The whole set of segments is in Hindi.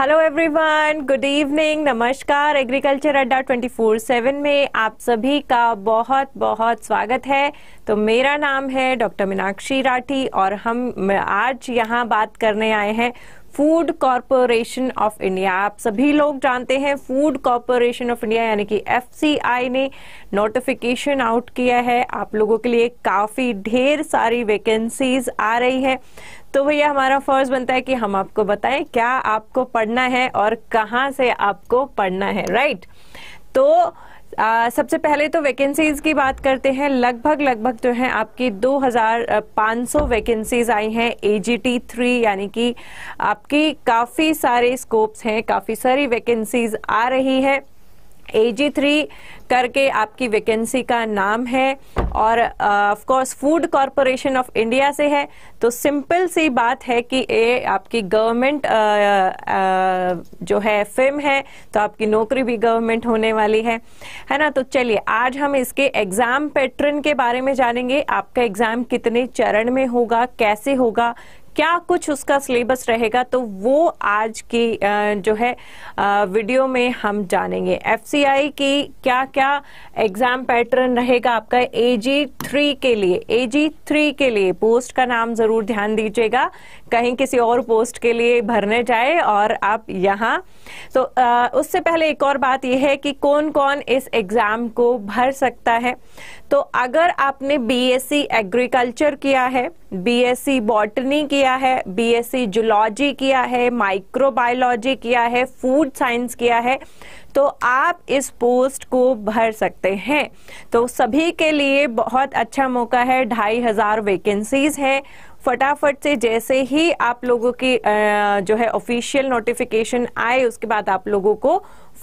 हेलो एवरीवन गुड इवनिंग नमस्कार एग्रीकल्चर अड्डा 24/7 में आप सभी का बहुत बहुत स्वागत है तो मेरा नाम है डॉक्टर मीनाक्षी राठी और हम आज यहाँ बात करने आए हैं फूड कॉरपोरेशन ऑफ इंडिया आप सभी लोग जानते हैं फूड कॉरपोरेशन ऑफ इंडिया यानी कि एफ ने नोटिफिकेशन आउट किया है आप लोगों के लिए काफी ढेर सारी वैकेंसीज आ रही है तो भैया हमारा फर्ज बनता है कि हम आपको बताएं क्या आपको पढ़ना है और कहाँ से आपको पढ़ना है राइट right? तो आ, सबसे पहले तो वैकेंसीज की बात करते हैं लगभग लगभग जो है आपकी 2500 वैकेंसीज आई हैं एजीटी थ्री यानी कि आपकी काफ़ी सारे स्कोप्स हैं काफ़ी सारी वैकेंसीज आ रही है ए थ्री करके आपकी वैकेंसी का नाम है और of course Food Corporation of India से है तो सिंपल सी बात है कि ये आपकी गवर्नमेंट uh, uh, जो है फिम है तो आपकी नौकरी भी गवर्नमेंट होने वाली है है ना तो चलिए आज हम इसके एग्जाम पैटर्न के बारे में जानेंगे आपका एग्जाम कितने चरण में होगा कैसे होगा क्या कुछ उसका सिलेबस रहेगा तो वो आज की जो है वीडियो में हम जानेंगे एफसीआई की क्या क्या एग्जाम पैटर्न रहेगा आपका एजी थ्री के लिए एजी थ्री के लिए पोस्ट का नाम जरूर ध्यान दीजिएगा कहीं किसी और पोस्ट के लिए भरने जाए और आप यहाँ तो उससे पहले एक और बात यह है कि कौन कौन इस एग्जाम को भर सकता है तो अगर आपने बीएससी एग्रीकल्चर e किया है बीएससी बॉटनी e किया है बीएससी जुलॉजी e किया है माइक्रोबायोलॉजी किया है फूड साइंस किया है तो आप इस पोस्ट को भर सकते हैं तो सभी के लिए बहुत अच्छा मौका है ढाई हजार वेकेंसीज है फटाफट से जैसे ही आप लोगों की जो है ऑफिशियल नोटिफिकेशन आए उसके बाद आप लोगों को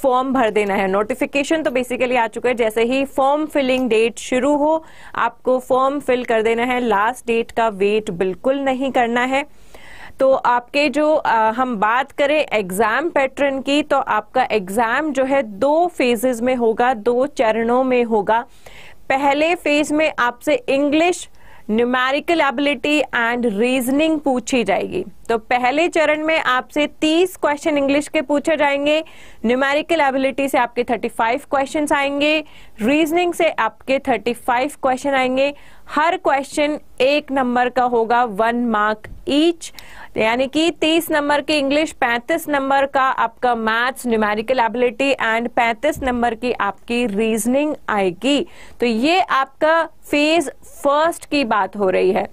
फॉर्म भर देना है नोटिफिकेशन तो बेसिकली आ चुका है जैसे ही फॉर्म फिलिंग डेट शुरू हो आपको फॉर्म फिल कर देना है लास्ट डेट का वेट बिल्कुल नहीं करना है तो आपके जो आ, हम बात करें एग्जाम पैटर्न की तो आपका एग्जाम जो है दो फेजेस में होगा दो चरणों में होगा पहले फेज में आपसे English numerical ability and reasoning पूछी जाएगी तो पहले चरण में आपसे 30 क्वेश्चन इंग्लिश के पूछे जाएंगे न्यूमेरिकल एबिलिटी से आपके 35 क्वेश्चंस आएंगे रीजनिंग से आपके 35 क्वेश्चन आएंगे हर क्वेश्चन एक नंबर का होगा वन मार्क ईच यानी कि 30 नंबर के इंग्लिश 35 नंबर का आपका maths numerical ability and 35 number की आपकी रीजनिंग आएगी तो ये आपका फेज फर्स्ट की बात हो रही है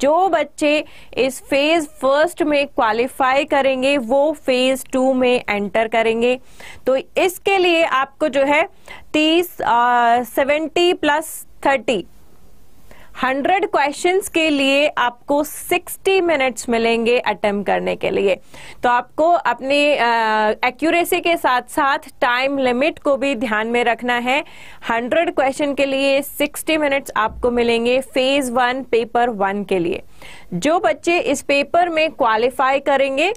जो बच्चे इस फेज फर्स्ट में क्वालिफाई करेंगे वो फेज टू में एंटर करेंगे तो इसके लिए आपको जो है तीस seventy plus thirty hundred question के लिए आपको सिक्सटी मिनट्स मिलेंगे अटेम्प करने के लिए तो आपको अपनी एक्यूरेसी के साथ साथ टाइम लिमिट को भी ध्यान में रखना है हंड्रेड क्वेश्चन के लिए सिक्सटी मिनट्स आपको मिलेंगे फेज वन पेपर वन के लिए जो बच्चे इस पेपर में क्वालिफाई करेंगे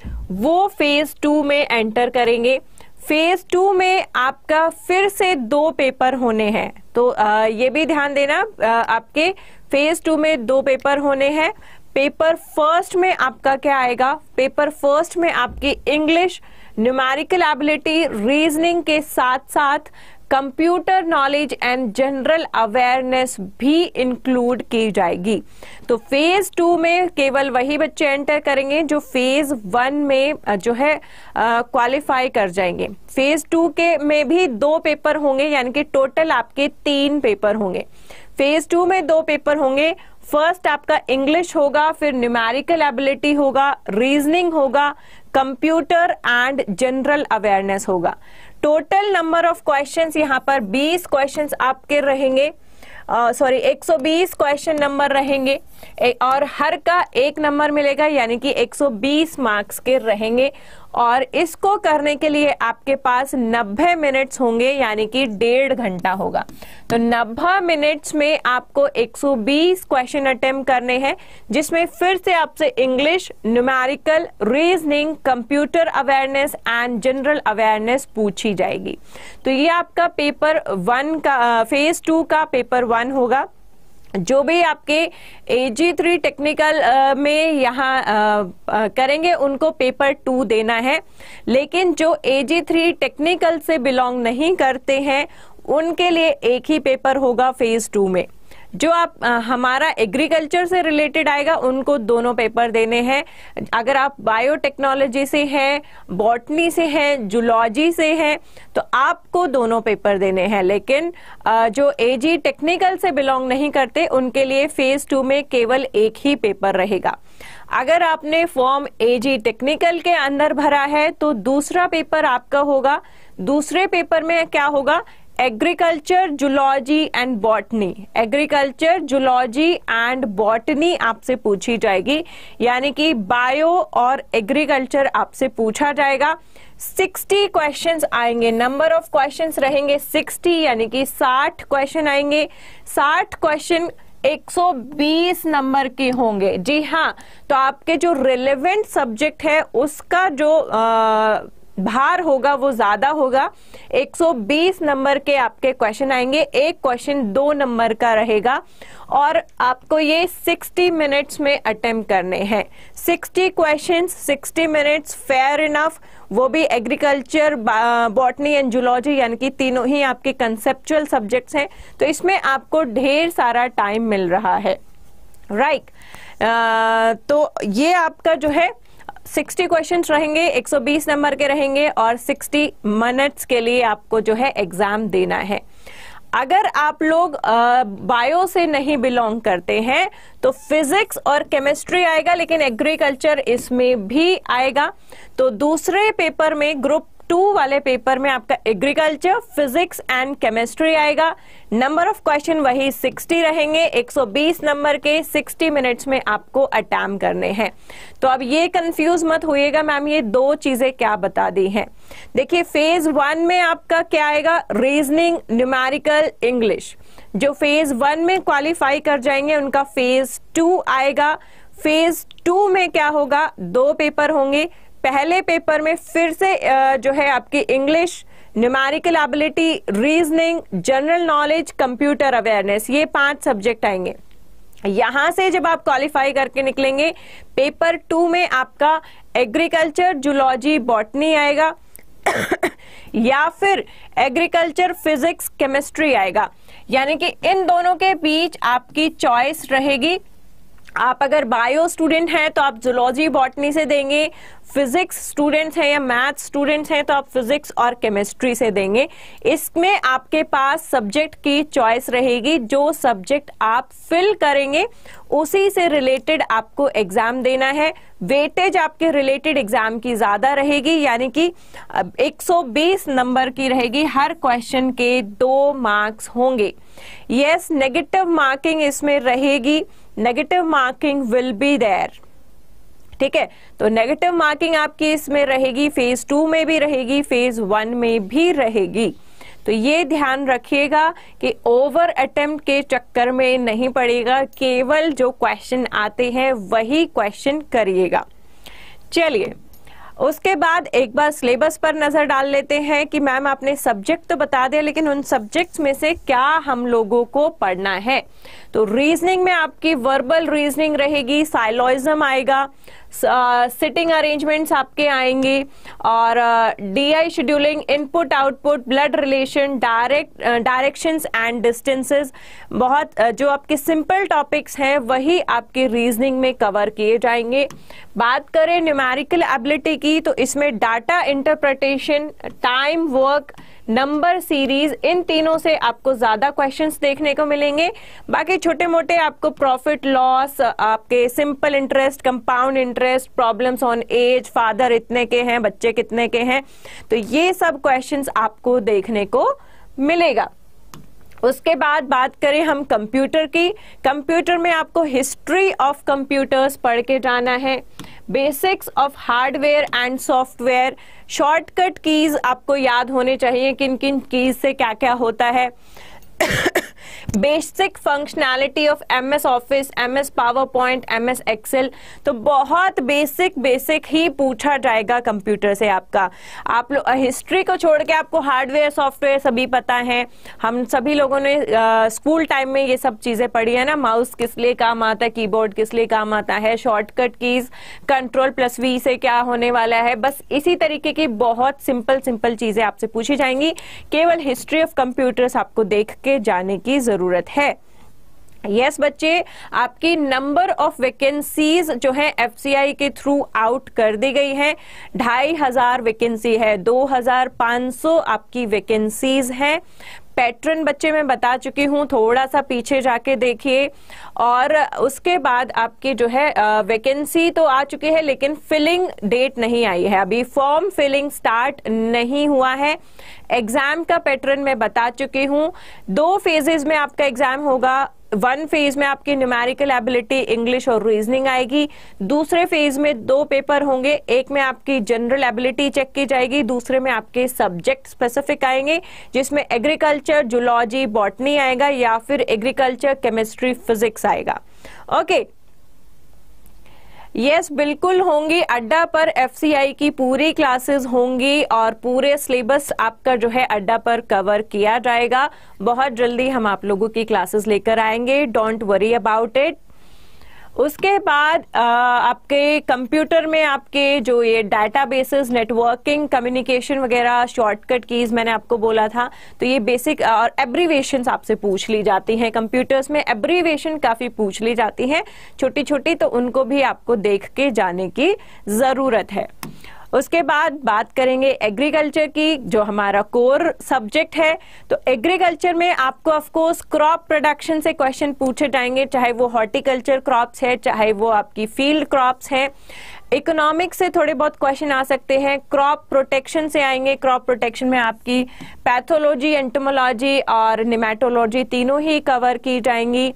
वो फेज टू में एंटर करेंगे फेज टू में आपका फिर से दो पेपर होने हैं तो ये भी ध्यान देना आपके फेज टू में दो पेपर होने हैं पेपर फर्स्ट में आपका क्या आएगा पेपर फर्स्ट में आपकी इंग्लिश न्यूमेरिकल एबिलिटी रीजनिंग के साथ साथ computer knowledge and general awareness भी इंक्लूड की जाएगी तो फेज टू में केवल वही बच्चे एंटर करेंगे जो फेज वन में जो है क्वालिफाई कर जाएंगे फेज टू के में भी दो पेपर होंगे यानी कि टोटल आपके तीन पेपर होंगे फेज टू में दो पेपर होंगे फर्स्ट आपका इंग्लिश होगा फिर न्यूमेरिकल एबिलिटी होगा रीजनिंग होगा कंप्यूटर एंड जनरल अवेयरनेस होगा टोटल नंबर ऑफ क्वेश्चंस यहाँ पर 20 क्वेश्चंस आपके रहेंगे सॉरी uh, 120 क्वेश्चन नंबर रहेंगे और हर का एक नंबर मिलेगा यानी कि 120 मार्क्स के रहेंगे और इसको करने के लिए आपके पास 90 मिनट्स होंगे यानी कि डेढ़ घंटा होगा तो 90 मिनट्स में आपको 120 क्वेश्चन अटेम्प्ट करने हैं जिसमें फिर से आपसे English numerical reasoning computer awareness and general awareness पूछी जाएगी तो ये आपका पेपर वन का फेज टू का पेपर वन होगा जो भी आपके ए जी थ्री टेक्निकल में यहाँ करेंगे उनको पेपर टू देना है लेकिन जो ए जी थ्री टेक्निकल से बिलोंग नहीं करते हैं उनके लिए एक ही पेपर होगा फेज टू में जो आप आ, हमारा एग्रीकल्चर से रिलेटेड आएगा उनको दोनों पेपर देने हैं अगर आप बायोटेक्नोलॉजी से हैं बॉटनी से हैं जूलॉजी से हैं तो आपको दोनों पेपर देने हैं लेकिन आ, जो एजी टेक्निकल से बिलोंग नहीं करते उनके लिए फेज टू में केवल एक ही पेपर रहेगा अगर आपने फॉर्म एजी टेक्निकल के अंदर भरा है तो दूसरा पेपर आपका होगा दूसरे पेपर में क्या होगा agriculture zoology and botany agriculture zoology and botany आपसे पूछी जाएगी यानी कि बायो और एग्रीकल्चर आपसे पूछा जाएगा 60 क्वेश्चंस आएंगे नंबर ऑफ क्वेश्चंस रहेंगे 60 यानी कि 60 क्वेश्चन आएंगे 60 क्वेश्चन 120 नंबर के होंगे जी हाँ तो आपके जो रिलेवेंट सब्जेक्ट है उसका जो आ, भार होगा वो ज्यादा होगा 120 नंबर के आपके क्वेश्चन आएंगे एक क्वेश्चन दो नंबर का रहेगा और आपको ये 60 मिनट्स में अटेम्प्ट करने हैं 60 क्वेश्चंस 60 मिनट्स फेयर इनफ वो भी एग्रीकल्चर बॉटनी एंड जूलॉजी यानी कि तीनों ही आपके कंसेप्चुअल सब्जेक्ट्स हैं तो इसमें आपको ढेर सारा टाइम मिल रहा है राइट right. uh, तो ये आपका जो है 60 क्वेश्चंस रहेंगे 120 नंबर के रहेंगे और 60 मिनट्स के लिए आपको जो है एग्जाम देना है अगर आप लोग बायो से नहीं बिलोंग करते हैं तो फिजिक्स और केमिस्ट्री आएगा लेकिन एग्रीकल्चर इसमें भी आएगा तो दूसरे पेपर में ग्रुप टू वाले पेपर में आपका एग्रीकल्चर फिजिक्स एंड केमिस्ट्री आएगा नंबर ऑफ क्वेश्चन वही 60 रहेंगे 120 नंबर के 60 मिनट्स में आपको अटैम करने हैं तो अब ये कंफ्यूज मत होइएगा मैम ये दो चीजें क्या बता दी हैं देखिए फेज वन में आपका क्या आएगा रीजनिंग न्यूमेरिकल इंग्लिश जो फेज वन में क्वालिफाई कर जाएंगे उनका फेज टू आएगा फेज टू में क्या होगा दो पेपर होंगे पहले पेपर में फिर से जो है आपकी English numerical ability reasoning general knowledge computer awareness ये पांच सब्जेक्ट आएंगे यहां से जब आप क्वालिफाई करके निकलेंगे पेपर टू में आपका एग्रीकल्चर जूलॉजी बॉटनी आएगा या फिर एग्रीकल्चर फिजिक्स केमिस्ट्री आएगा यानी कि इन दोनों के बीच आपकी चॉइस रहेगी आप अगर बायो स्टूडेंट हैं तो आप जुलॉजी बॉटनी से देंगे फिजिक्स स्टूडेंट्स हैं या मैथ स्टूडेंट्स हैं तो आप फिजिक्स और केमिस्ट्री से देंगे इसमें आपके पास सब्जेक्ट की चॉइस रहेगी जो सब्जेक्ट आप फिल करेंगे उसी से रिलेटेड आपको एग्जाम देना है वेटेज आपके रिलेटेड एग्जाम की ज्यादा रहेगी यानी कि 120 नंबर की रहेगी हर क्वेश्चन के दो मार्क्स होंगे यस नेगेटिव मार्किंग इसमें रहेगी negative marking will be there ठीक है तो नेगेटिव मार्किंग आपकी इसमें रहेगी फेज टू में भी रहेगी फेज वन में भी रहेगी तो ये ध्यान रखिएगा कि ओवर अटेम्प्ट के चक्कर में नहीं पड़ेगा केवल जो क्वेश्चन आते हैं वही क्वेश्चन करिएगा चलिए उसके बाद एक बार सिलेबस पर नजर डाल लेते हैं कि मैम आपने सब्जेक्ट तो बता दिया लेकिन उन सब्जेक्ट्स में से क्या हम लोगों को पढ़ना है तो रीजनिंग में आपकी वर्बल रीजनिंग रहेगी साइलॉइजम आएगा सिटिंग अरेंजमेंट्स आपके आएंगे और DI scheduling input output blood relation direct directions and distances बहुत जो आपके सिंपल टॉपिक्स हैं वही आपके रीजनिंग में कवर किए जाएंगे बात करें न्यूमेरिकल एबिलिटी की तो इसमें data interpretation time work number series इन तीनों से आपको ज़्यादा क्वेश्चंस देखने को मिलेंगे बाकी छोटे मोटे आपको प्रॉफिट लॉस आपके simple interest compound interest interest problems on age father इतने के हैं बच्चे कितने के हैं तो ये सब क्वेश्चंस आपको देखने को मिलेगा उसके बाद बात करें हम कंप्यूटर की कंप्यूटर में आपको हिस्ट्री ऑफ कंप्यूटर्स पढ़ के जाना है basics of hardware and software shortcut keys आपको याद होने चाहिए किन किन कीज से क्या क्या होता है basic functionality of M S Office M S PowerPoint M S Excel तो बहुत बेसिक बेसिक ही पूछा जाएगा कंप्यूटर से आपका आप लोग हिस्ट्री को छोड़ के आपको हार्डवेयर सॉफ्टवेयर सभी पता है हम सभी लोगों ने स्कूल टाइम में ये सब चीज़ें पढ़ी है ना माउस किस लिए काम आता है कीबोर्ड किस लिए काम आता है shortcut keys control plus V से क्या होने वाला है बस इसी तरीके की बहुत सिंपल सिंपल चीज़ें आपसे पूछी जाएंगी केवल हिस्ट्री ऑफ कंप्यूटर्स आपको देख के करके जाने की जरूरत है यस yes, बच्चे आपकी नंबर ऑफ वैकेंसीज जो है एफसीआई के थ्रू आउट कर दी गई है ढाई हजार वैकेंसी है दो हजार पांच सौ आपकी वैकेंसीज है पैटर्न बच्चे मैं बता चुकी हूँ थोड़ा सा पीछे जाके देखिए और उसके बाद आपकी जो है वैकेंसी तो आ चुकी है लेकिन फिलिंग डेट नहीं आई है अभी फॉर्म फिलिंग स्टार्ट नहीं हुआ है एग्जाम का पैटर्न मैं बता चुकी हूँ दो फेजेज में आपका एग्जाम होगा वन फेज में आपकी न्यूमेरिकल एबिलिटी इंग्लिश और रीजनिंग आएगी दूसरे फेज में दो पेपर होंगे एक में आपकी जनरल एबिलिटी चेक की जाएगी दूसरे में आपके सब्जेक्ट स्पेसिफिक आएंगे जिसमें एग्रीकल्चर जुलॉजी बॉटनी आएगा या फिर एग्रीकल्चर केमिस्ट्री फिजिक्स आएगा ओके okay, यस बिल्कुल होंगी अड्डा पर एफसीआई की पूरी क्लासेस होंगी और पूरे सिलेबस आपका जो है अड्डा पर कवर किया जाएगा बहुत जल्दी हम आप लोगों की क्लासेस लेकर आएंगे डोंट वरी अबाउट इट उसके बाद आपके कंप्यूटर में आपके जो ये डाटाबेसेस नेटवर्किंग कम्युनिकेशन वगैरह शॉर्टकट कीज मैंने आपको बोला था तो ये बेसिक और एब्रीवेशन आपसे पूछ ली जाती हैं कंप्यूटर्स में एब्रीवेशन काफ़ी पूछ ली जाती हैं छोटी छोटी तो उनको भी आपको देख के जाने की ज़रूरत है उसके बाद बात करेंगे एग्रीकल्चर की जो हमारा कोर सब्जेक्ट है तो एग्रीकल्चर में आपको ऑफकोर्स क्रॉप प्रोडक्शन से क्वेश्चन पूछे जाएंगे चाहे वो हॉर्टिकल्चर क्रॉप्स है चाहे वो आपकी फील्ड क्रॉप्स हैं इकोनॉमिक्स से थोड़े बहुत क्वेश्चन आ सकते हैं क्रॉप प्रोटेक्शन से आएंगे क्रॉप प्रोटेक्शन में आपकी पैथोलॉजी एंटोमोलॉजी और निमेटोलॉजी तीनों ही कवर की जाएंगी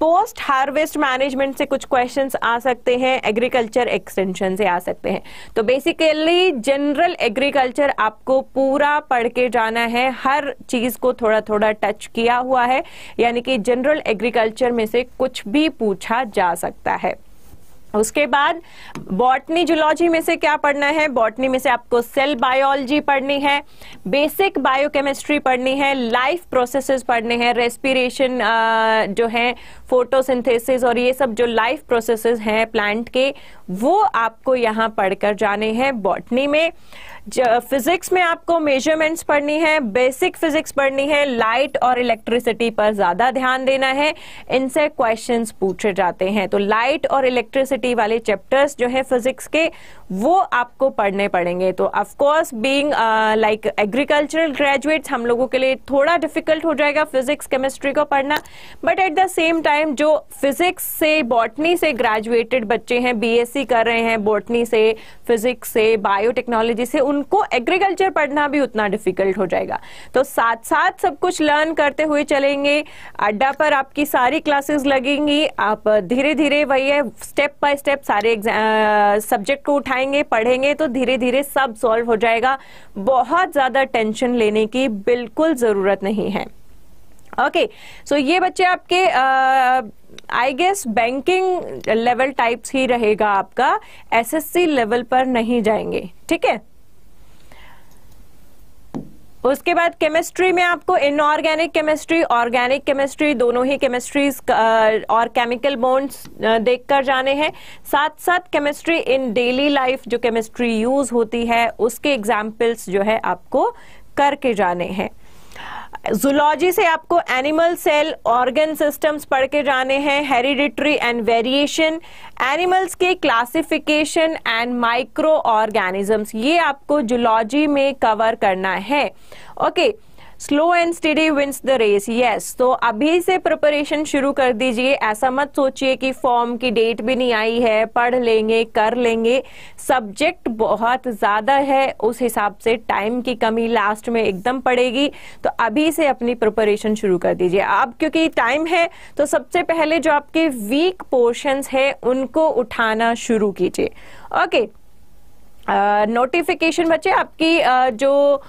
पोस्ट हार्वेस्ट मैनेजमेंट से कुछ क्वेश्चंस आ सकते हैं एग्रीकल्चर एक्सटेंशन से आ सकते हैं तो बेसिकली जनरल एग्रीकल्चर आपको पूरा पढ़ के जाना है हर चीज को थोड़ा थोड़ा टच किया हुआ है यानी कि जनरल एग्रीकल्चर में से कुछ भी पूछा जा सकता है उसके बाद बॉटनी जुलॉजी में से क्या पढ़ना है बॉटनी में से आपको सेल बायोलॉजी पढ़नी है बेसिक बायोकेमिस्ट्री पढ़नी है लाइफ प्रोसेसेस पढ़ने हैं रेस्पिरेशन जो है फोटोसिंथेसिस और ये सब जो लाइफ प्रोसेसेस हैं प्लांट के वो आपको यहाँ पढ़कर जाने हैं बॉटनी में फिजिक्स में आपको मेजरमेंट्स पढ़नी है बेसिक फिजिक्स पढ़नी है लाइट और इलेक्ट्रिसिटी पर ज्यादा ध्यान देना है इनसे क्वेश्चंस पूछे जाते हैं तो लाइट और इलेक्ट्रिसिटी वाले चैप्टर्स जो है फिजिक्स के वो आपको पढ़ने पड़ेंगे तो of course being like agricultural graduates हम लोगों के लिए थोड़ा डिफिकल्ट हो जाएगा फिजिक्स केमिस्ट्री को पढ़ना but at the same time जो फिजिक्स से बॉटनी से ग्रेजुएटेड बच्चे हैं बीएससी कर रहे हैं बॉटनी से फिजिक्स से बायोटेक्नोलॉजी से उनको एग्रीकल्चर पढ़ना भी उतना डिफिकल्ट हो जाएगा तो साथ साथ सब कुछ लर्न करते हुए चलेंगे अड्डा पर आपकी सारी क्लासेस लगेंगी आप धीरे धीरे वही है स्टेप बाय स्टेप सारे सब्जेक्ट uh, को उठाएंगे आएंगे पढ़ेंगे तो धीरे धीरे सब सॉल्व हो जाएगा बहुत ज्यादा टेंशन लेने की बिल्कुल जरूरत नहीं है ओके okay, सो so ये बच्चे आपके I guess banking level types ही रहेगा आपका एसएससी लेवल पर नहीं जाएंगे ठीक है उसके बाद केमिस्ट्री में आपको इनऑर्गेनिक केमिस्ट्री ऑर्गेनिक केमिस्ट्री दोनों ही केमिस्ट्रीज और केमिकल बॉन्ड्स देखकर जाने हैं साथ साथ केमिस्ट्री इन डेली लाइफ जो केमिस्ट्री यूज होती है उसके एग्जाम्पल्स जो है आपको करके जाने हैं जुलॉजी से आपको एनिमल सेल ऑर्गन सिस्टम्स पढ़ के जाने हैं हेरिडिटरी एंड वेरिएशन एनिमल्स के क्लासिफिकेशन एंड माइक्रो ऑर्गेनिजम्स ये आपको जुलॉजी में कवर करना है okay okay, slow and steady wins the race yes तो अभी से प्रिपरेशन शुरू कर दीजिए ऐसा मत सोचिए कि फॉर्म की डेट भी नहीं आई है पढ़ लेंगे कर लेंगे सब्जेक्ट बहुत ज्यादा है उस हिसाब से टाइम की कमी लास्ट में एकदम पड़ेगी तो अभी से अपनी प्रिपरेशन शुरू कर दीजिए अब क्योंकि टाइम है तो सबसे पहले जो आपके वीक पोर्शंस है उनको उठाना शुरू कीजिए ओके नोटिफिकेशन बच्चे आपकी uh, जो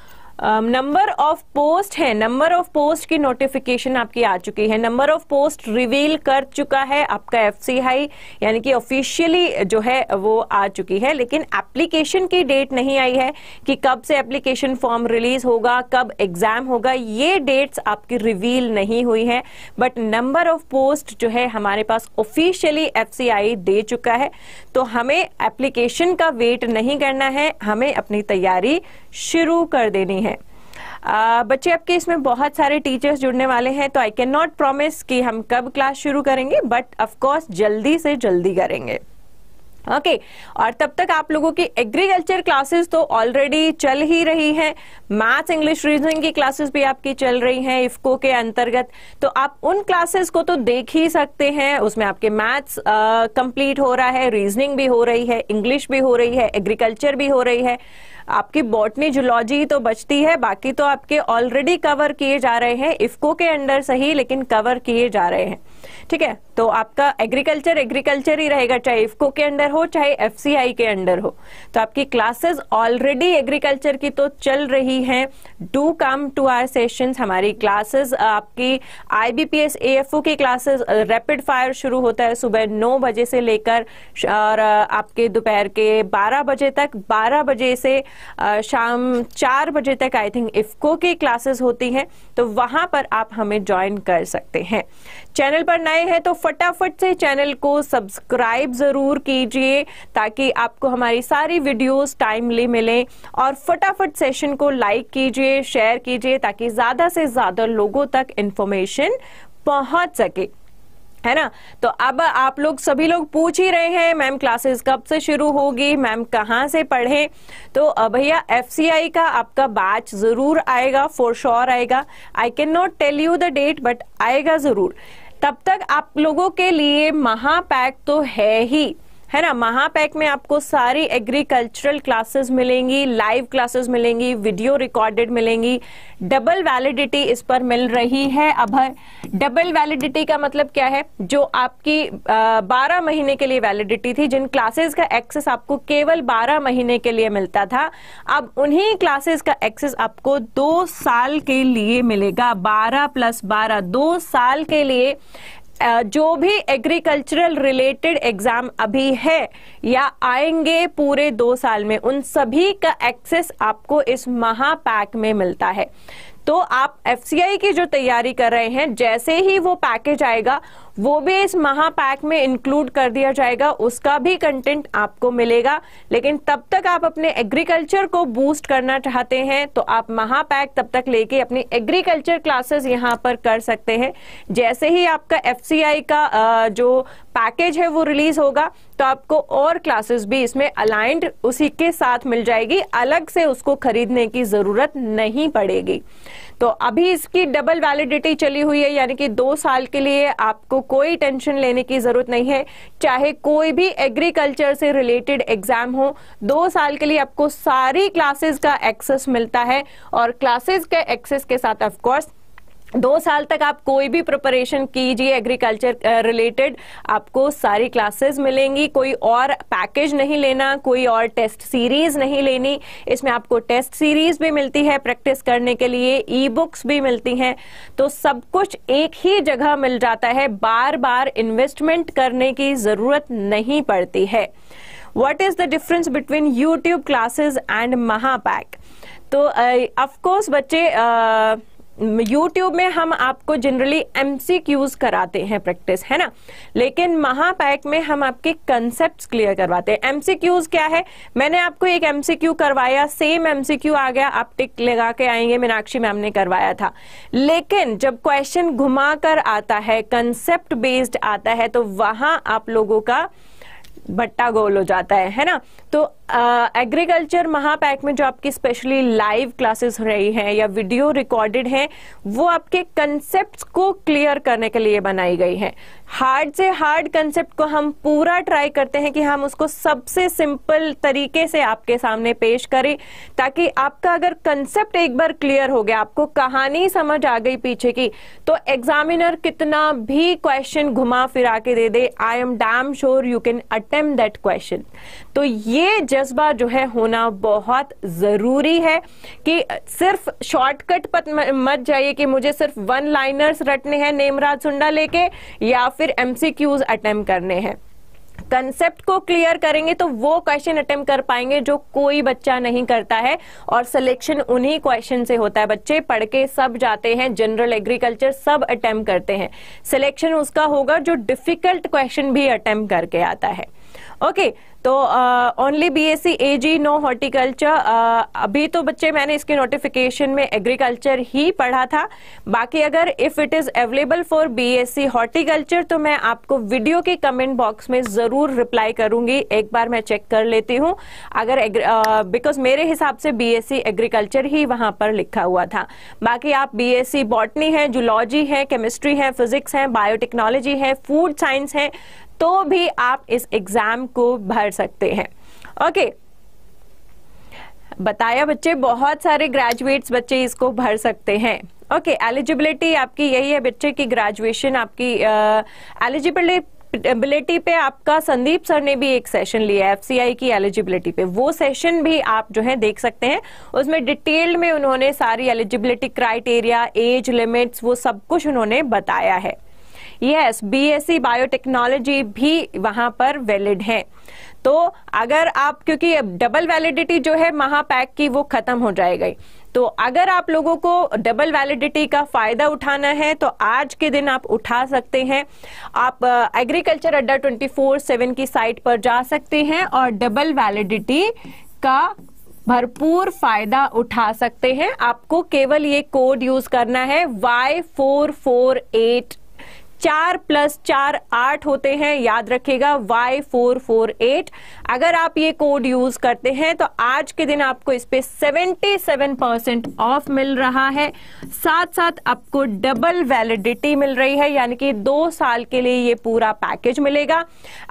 नंबर ऑफ पोस्ट है नंबर ऑफ पोस्ट की नोटिफिकेशन आपकी आ चुकी है नंबर ऑफ पोस्ट रिवील कर चुका है आपका एफ हाई यानी कि ऑफिशियली जो है वो आ चुकी है लेकिन एप्लीकेशन की डेट नहीं आई है कि कब से एप्लीकेशन फॉर्म रिलीज होगा कब एग्जाम होगा ये डेट्स आपकी रिवील नहीं हुई है बट नंबर ऑफ पोस्ट जो है हमारे पास ऑफिशियली एफ दे चुका है तो हमें एप्लीकेशन का वेट नहीं करना है हमें अपनी तैयारी शुरू कर देनी है बच्चे आपके इसमें बहुत सारे टीचर्स जुड़ने वाले हैं तो आई कैन नॉट प्रॉमिस कि हम कब क्लास शुरू करेंगे बट ऑफकोर्स जल्दी से जल्दी करेंगे ओके okay. और तब तक आप लोगों की एग्रीकल्चर क्लासेस तो ऑलरेडी चल ही रही हैं मैथ्स इंग्लिश रीजनिंग की क्लासेस भी आपकी चल रही हैं इफ्को के अंतर्गत तो आप उन क्लासेस को तो देख ही सकते हैं उसमें आपके मैथ्स कंप्लीट हो रहा है रीजनिंग भी हो रही है इंग्लिश भी हो रही है एग्रीकल्चर भी हो रही है आपकी बॉटनी जुलॉजी तो बचती है बाकी तो आपके ऑलरेडी कवर किए जा रहे हैं इफ्को के अंडर सही लेकिन कवर किए जा रहे हैं ठीक है तो आपका एग्रीकल्चर एग्रीकल्चर ही रहेगा चाहे इफको के अंडर हो चाहे एफ के अंडर हो तो आपकी क्लासेस ऑलरेडी एग्रीकल्चर की तो चल रही हैं do come to our sessions हमारी क्लासेस आपकी आईबीपीएस एएफओ की क्लासेस रैपिड फायर शुरू होता है सुबह नौ बजे से लेकर और आपके दोपहर के बारह बजे तक बारह बजे से शाम चार बजे तक आई थिंक इफको की क्लासेस होती है तो वहां पर आप हमें ज्वाइन कर सकते हैं चैनल पर नए हैं तो फटाफट से चैनल को सब्सक्राइब जरूर कीजिए ताकि आपको हमारी सारी वीडियोस टाइमली मिलें और फटाफट सेशन को लाइक कीजिए शेयर कीजिए ताकि ज्यादा से ज्यादा लोगों तक इन्फॉर्मेशन पहुंच सके है ना तो अब आप लोग सभी लोग पूछ ही रहे हैं मैम क्लासेस कब से शुरू होगी मैम कहाँ से पढ़े तो भैया एफसीआई का आपका बैच जरूर आएगा फॉर श्योर sure आएगा I can not tell you the date but आएगा जरूर तब तक आप लोगों के लिए महापैक तो है ही है ना महापैक में आपको सारी एग्रीकल्चरल क्लासेस मिलेंगी लाइव क्लासेस मिलेंगी वीडियो रिकॉर्डेड मिलेंगी डबल वैलिडिटी इस पर मिल रही है अब डबल वैलिडिटी का मतलब क्या है जो आपकी बारह महीने के लिए वैलिडिटी थी जिन क्लासेस का एक्सेस आपको केवल बारह महीने के लिए मिलता था अब उन्हीं क्लासेस का एक्सेस आपको दो साल के लिए मिलेगा बारह प्लस बारह दो साल के लिए जो भी एग्रीकल्चरल रिलेटेड एग्जाम अभी है या आएंगे पूरे दो साल में उन सभी का एक्सेस आपको इस महापैक में मिलता है तो आप एफ की जो तैयारी कर रहे हैं जैसे ही वो पैकेज आएगा वो भी इस महापैक में इंक्लूड कर दिया जाएगा उसका भी कंटेंट आपको मिलेगा लेकिन तब तक आप अपने एग्रीकल्चर को बूस्ट करना चाहते हैं तो आप महापैक तब तक लेके अपनी एग्रीकल्चर क्लासेस यहाँ पर कर सकते हैं जैसे ही आपका एफ का जो पैकेज है वो रिलीज होगा तो आपको और क्लासेस भी इसमें अलाइंड उसी के साथ मिल जाएगी अलग से उसको खरीदने की जरूरत नहीं पड़ेगी तो अभी इसकी डबल वैलिडिटी चली हुई है यानी कि दो साल के लिए आपको कोई टेंशन लेने की जरूरत नहीं है चाहे कोई भी एग्रीकल्चर से रिलेटेड एग्जाम हो दो साल के लिए आपको सारी क्लासेस का एक्सेस मिलता है और क्लासेस के एक्सेस के साथ ऑफकोर्स दो साल तक आप कोई भी प्रिपरेशन कीजिए एग्रीकल्चर रिलेटेड आपको सारी क्लासेस मिलेंगी कोई और पैकेज नहीं लेना कोई और टेस्ट सीरीज नहीं लेनी इसमें आपको टेस्ट सीरीज भी मिलती है प्रैक्टिस करने के लिए ई बुक्स भी मिलती हैं तो सब कुछ एक ही जगह मिल जाता है बार बार इन्वेस्टमेंट करने की ज़रूरत नहीं पड़ती है what is the difference between YouTube classes and Mahapack तो ऑफकोर्स बच्चे यूट्यूब में हम आपको जनरली एमसीक्यूज कराते हैं प्रैक्टिस है ना लेकिन महापैक में हम आपके कंसेप्ट क्लियर करवाते हैं एमसीक्यूज क्या है मैंने आपको एक एमसीक्यू करवाया सेम एमसीक्यू आ गया आप टिक लगा के आएंगे मीनाक्षी मैम ने करवाया था लेकिन जब क्वेश्चन घुमा कर आता है कंसेप्ट बेस्ड आता है तो वहां आप लोगों का भट्टा गोल हो जाता है है ना तो एग्रीकल्चर महापैक में जो आपकी स्पेशली लाइव क्लासेस रही हैं या वीडियो रिकॉर्डेड हैं वो आपके कंसेप्ट को क्लियर करने के लिए बनाई गई हैं हार्ड से हार्ड कंसेप्ट को हम पूरा ट्राई करते हैं कि हम उसको सबसे सिंपल तरीके से आपके सामने पेश करें ताकि आपका अगर कंसेप्ट एक बार क्लियर हो गया आपको कहानी समझ आ गई पीछे की तो एग्जामिनर कितना भी क्वेश्चन घुमा फिरा के दे दे I am damn sure you can attempt that question तो ये जज्बा जो है होना बहुत ज़रूरी है कि सिर्फ शॉर्टकट पर मत जाइए कि मुझे सिर्फ वन लाइनर्स रटने हैं नेमराज सुंडा लेके या फिर एमसीक्यूज अटेम्प्ट करने हैं कंसेप्ट को क्लियर करेंगे तो वो क्वेश्चन अटेम्प्ट कर पाएंगे जो कोई बच्चा नहीं करता है और सिलेक्शन उन्हीं क्वेश्चन से होता है बच्चे पढ़ के सब जाते हैं जनरल एग्रीकल्चर सब अटेम्प्ट करते हैं सिलेक्शन उसका होगा जो डिफिकल्ट क्वेश्चन भी अटेम्प्ट करके आता है ओके तो only B S C no horticulture अभी तो बच्चे मैंने इसके नोटिफिकेशन में एग्रीकल्चर ही पढ़ा था बाकी अगर if it is available for B S C horticulture तो मैं आपको वीडियो के कमेंट बॉक्स में जरूर रिप्लाई करूंगी एक बार मैं चेक कर लेती हूँ अगर बिकॉज uh, मेरे हिसाब से बी एस सी एग्रीकल्चर ही वहां पर लिखा हुआ था बाकी आप बी एस सी बॉटनी है जूलॉजी है केमिस्ट्री है फिजिक्स है बायोटेक्नोलॉजी है फूड साइंस है तो भी आप इस एग्जाम को भर सकते हैं ओके बताया बच्चे बहुत सारे ग्रेजुएट्स बच्चे इसको भर सकते हैं ओके okay, एलिजिबिलिटी आपकी यही है बच्चे की ग्रेजुएशन आपकी एलिजिबिलिटी uh, एलिजिबिलिटी पे आपका संदीप सर ने भी एक सेशन लिया है एफसीआई की एलिजिबिलिटी पे वो सेशन भी आप जो है देख सकते हैं उसमें डिटेल्ड में उन्होंने सारी एलिजिबिलिटी क्राइटेरिया एज लिमिट्स वो सब कुछ उन्होंने बताया है यस बीएससी बायोटेक्नोलॉजी भी वहां पर वैलिड है तो अगर आप क्योंकि डबल वैलिडिटी जो है महापैक की वो खत्म हो जाएगी तो अगर आप लोगों को डबल वैलिडिटी का फायदा उठाना है तो आज के दिन आप उठा सकते हैं आप agriculture uh, Adda twenty four seven की साइट पर जा सकते हैं और डबल वैलिडिटी का भरपूर फायदा उठा सकते हैं आपको केवल ये कोड यूज करना है वाई फोर फोर एट चार प्लस चार आठ होते हैं याद रखिएगा वाई फोर फोर एट अगर आप ये कोड यूज करते हैं तो आज के दिन आपको इस पे सेवेंटी सेवन परसेंट ऑफ मिल रहा है साथ साथ आपको डबल वैलिडिटी मिल रही है यानी कि दो साल के लिए ये पूरा पैकेज मिलेगा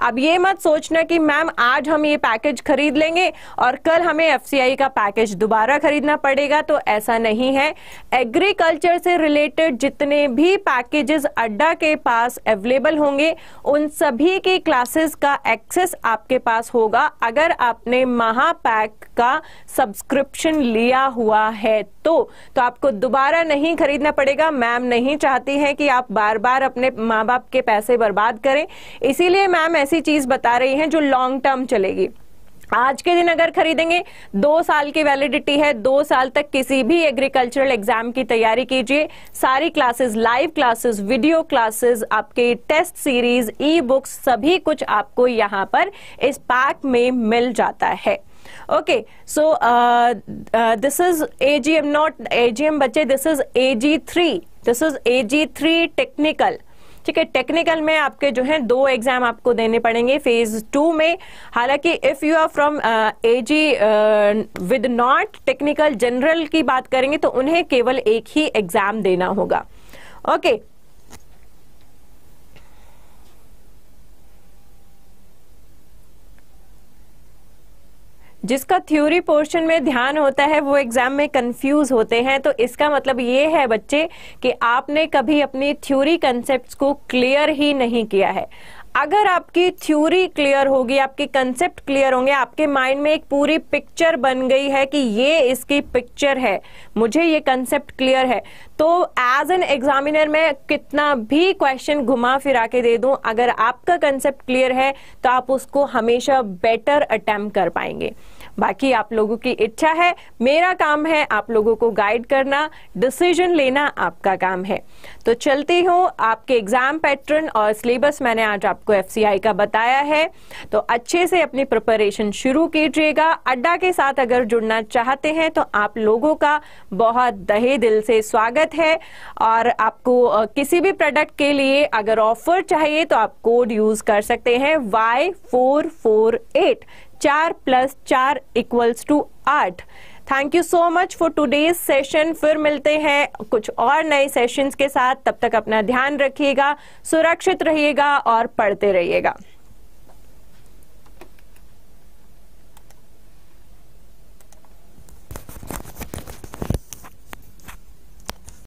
अब ये मत सोचना कि मैम आज हम ये पैकेज खरीद लेंगे और कल हमें एफ का पैकेज दोबारा खरीदना पड़ेगा तो ऐसा नहीं है एग्रीकल्चर से रिलेटेड जितने भी पैकेजेस अड्डा के पास अवेलेबल होंगे उन सभी की क्लासेस का एक्सेस आपके पास होगा अगर आपने महापैक का सब्सक्रिप्शन लिया हुआ है तो तो आपको दोबारा नहीं खरीदना पड़ेगा मैम नहीं चाहती है कि आप बार बार अपने माँ बाप के पैसे बर्बाद करें इसीलिए मैम ऐसी चीज बता रही हैं जो लॉन्ग टर्म चलेगी आज के दिन अगर खरीदेंगे दो साल की वैलिडिटी है दो साल तक किसी भी एग्रीकल्चरल एग्जाम की तैयारी कीजिए सारी classes live classes video classes आपके टेस्ट सीरीज ई बुक्स सभी कुछ आपको यहां पर इस पैक में मिल जाता है okay so this is AGM not AGM बच्चे this is AG three this is AG three technical ठीक है टेक्निकल में आपके जो है दो एग्जाम आपको देने पड़ेंगे फेज टू में हालांकि if you are from AG with not technical general की बात करेंगे तो उन्हें केवल एक ही एग्जाम देना होगा ओके okay. जिसका थ्योरी पोर्शन में ध्यान होता है वो एग्जाम में कंफ्यूज होते हैं तो इसका मतलब ये है बच्चे कि आपने कभी अपनी थ्योरी कंसेप्ट को क्लियर ही नहीं किया है अगर आपकी थ्योरी क्लियर होगी आपके कंसेप्ट क्लियर होंगे आपके माइंड में एक पूरी पिक्चर बन गई है कि ये इसकी पिक्चर है मुझे ये कंसेप्ट क्लियर है तो एज एन एग्जामिनर मैं कितना भी क्वेश्चन घुमा फिरा के दे दूं अगर आपका कंसेप्ट क्लियर है तो आप उसको हमेशा बेटर अटेम्प्ट कर पाएंगे बाकी आप लोगों की इच्छा है मेरा काम है आप लोगों को गाइड करना डिसीजन लेना आपका काम है तो चलती हूँ आपके एग्जाम पैटर्न और सिलेबस मैंने आज आपको एफ का बताया है तो अच्छे से अपनी प्रिपरेशन शुरू कीजिएगा अड्डा के साथ अगर जुड़ना चाहते हैं तो आप लोगों का बहुत दहे दिल से स्वागत है और आपको किसी भी प्रोडक्ट के लिए अगर ऑफर चाहिए तो आप कोड यूज कर सकते हैं वाई फोर फोर एट चार प्लस चार इक्वल्स टू आठ thank you so much for today's session फिर मिलते हैं कुछ और नए सेशंस के साथ तब तक अपना ध्यान रखिएगा सुरक्षित रहिएगा और पढ़ते रहिएगा